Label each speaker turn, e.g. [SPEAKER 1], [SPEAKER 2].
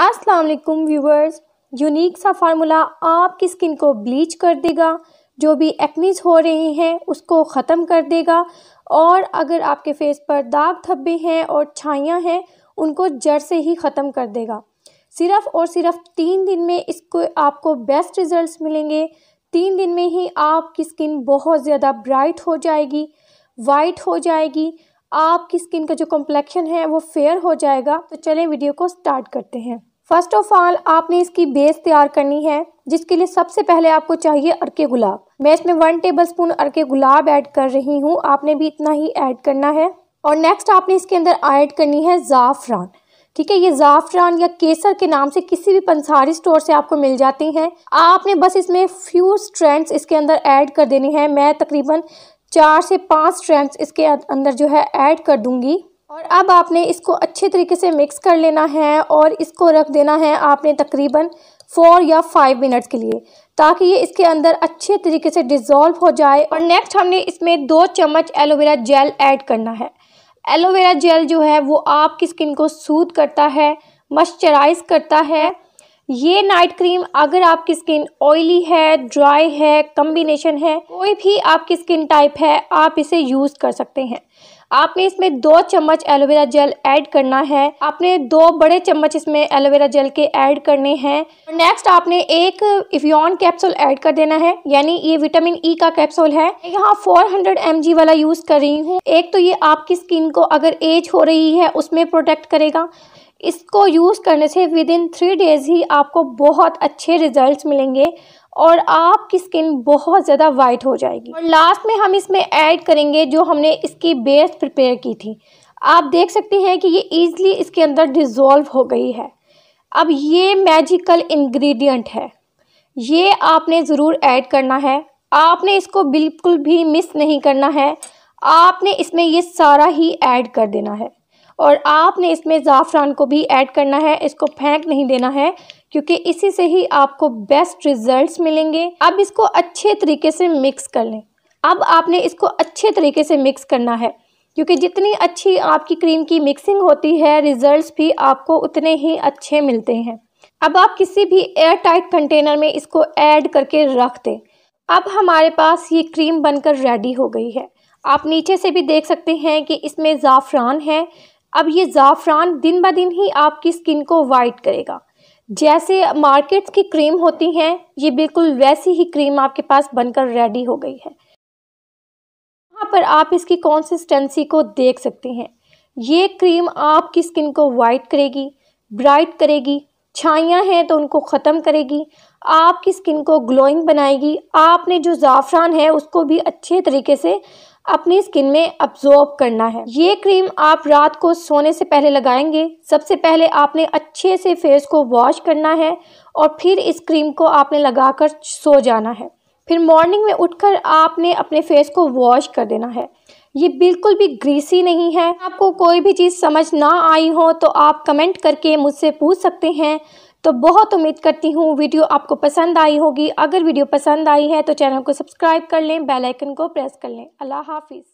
[SPEAKER 1] अस्सलाम वालेकुम viewers unique सा फार्मूला आपकी स्किन को ब्लीच कर देगा जो भी एक्नीज हो रहे हैं उसको ख़त्म कर देगा और अगर आपके फेस पर दाग धब्बे हैं और छाइयाँ हैं उनको जड़ से ही ख़त्म कर देगा सिर्फ और सिर्फ तीन दिन में इसको आपको बेस्ट रिजल्ट्स मिलेंगे तीन दिन में ही आपकी स्किन बहुत ज़्यादा ब्राइट हो जाएगी वाइट हो जाएगी आपकी स्किन का जो कॉम्प्लेक्शन है वो फेयर हो जाएगा तो चलें वीडियो को स्टार्ट करते हैं फर्स्ट ऑफ ऑल आपने इसकी बेस तैयार करनी है जिसके लिए सबसे पहले आपको चाहिए अरके गुलाब मैं इसमें वन टेबल स्पून अरके गुलाब ऐड कर रही हूँ आपने भी इतना ही ऐड करना है और नेक्स्ट आपने इसके अंदर ऐड करनी है ज़ाफ़रान ठीक है ये ज़ाफ़रान या केसर के नाम से किसी भी पंसारी स्टोर से आपको मिल जाती हैं आपने बस इसमें फ्यू स्ट्रेंड्स इसके अंदर ऐड कर देने हैं मैं तकरीबन चार से पाँच स्ट्रैंड्स इसके अं-, अंदर जो है ऐड कर दूंगी और अब आपने इसको अच्छे तरीके से मिक्स कर लेना है और इसको रख देना है आपने तकरीबन फोर या फाइव मिनट्स के लिए ताकि ये इसके अंदर अच्छे तरीके से डिज़ोल्व हो जाए और नेक्स्ट हमने इसमें दो चम्मच एलोवेरा जेल ऐड करना है एलोवेरा जेल जो है वो आपकी स्किन को सूद करता है मॉइस्चराइज करता है ये नाइट क्रीम अगर आपकी स्किन ऑयली है ड्राई है कम्बिनेशन है कोई भी आपकी स्किन टाइप है आप इसे यूज़ कर सकते हैं आपने इसमें दो चम्मच एलोवेरा जेल ऐड करना है आपने दो बड़े चम्मच इसमें एलोवेरा जेल के ऐड करने हैं नेक्स्ट आपने एक इफियन कैप्सूल ऐड कर देना है यानी ये विटामिन ई e का कैप्सूल है यहाँ 400 हंड्रेड वाला यूज़ कर रही हूँ एक तो ये आपकी स्किन को अगर एज हो रही है उसमें प्रोटेक्ट करेगा इसको यूज़ करने से विद इन थ्री डेज़ ही आपको बहुत अच्छे रिजल्ट्स मिलेंगे और आपकी स्किन बहुत ज़्यादा वाइट हो जाएगी और लास्ट में हम इसमें ऐड करेंगे जो हमने इसकी बेस प्रिपेयर की थी आप देख सकते हैं कि ये ईज़िली इसके अंदर डिज़ोल्व हो गई है अब ये मैजिकल इंग्रेडिएंट है ये आपने ज़रूर ऐड करना है आपने इसको बिल्कुल भी मिस नहीं करना है आपने इसमें ये सारा ही ऐड कर देना है और आपने इसमें ज़ाफ़रान को भी ऐड करना है इसको फेंक नहीं देना है क्योंकि इसी से ही आपको बेस्ट रिजल्ट्स मिलेंगे अब इसको अच्छे तरीके से मिक्स कर लें अब आपने इसको अच्छे तरीके से मिक्स करना है क्योंकि जितनी अच्छी आपकी क्रीम की मिक्सिंग होती है रिजल्ट्स भी आपको उतने ही अच्छे मिलते हैं अब आप किसी भी एयर टाइट कंटेनर में इसको ऐड करके रख दें अब हमारे पास ये क्रीम बनकर रेडी हो गई है आप नीचे से भी देख सकते हैं कि इसमें ज़ाफ़रान है अब ये ज़ाफ़रान दिन ब दिन ही आपकी स्किन को वाइट करेगा जैसे मार्केट्स की क्रीम होती हैं ये बिल्कुल वैसी ही क्रीम आपके पास बनकर रेडी हो गई है यहाँ पर आप इसकी कॉन्सिस्टेंसी को देख सकते हैं ये क्रीम आपकी स्किन को वाइट करेगी ब्राइट करेगी छाइयाँ हैं तो उनको ख़त्म करेगी आपकी स्किन को ग्लोइंग बनाएगी आपने जो ज़ाफ़रान है उसको भी अच्छे तरीके से अपनी स्किन में अब्जॉर्ब करना है ये क्रीम आप रात को सोने से पहले लगाएंगे सबसे पहले आपने अच्छे से फेस को वॉश करना है और फिर इस क्रीम को आपने लगाकर सो जाना है फिर मॉर्निंग में उठकर आपने अपने फेस को वॉश कर देना है ये बिल्कुल भी ग्रीसी नहीं है आपको कोई भी चीज़ समझ ना आई हो तो आप कमेंट करके मुझसे पूछ सकते हैं तो बहुत उम्मीद करती हूँ वीडियो आपको पसंद आई होगी अगर वीडियो पसंद आई है तो चैनल को सब्सक्राइब कर लें बेल आइकन को प्रेस कर लें अल्लाह हाफिज़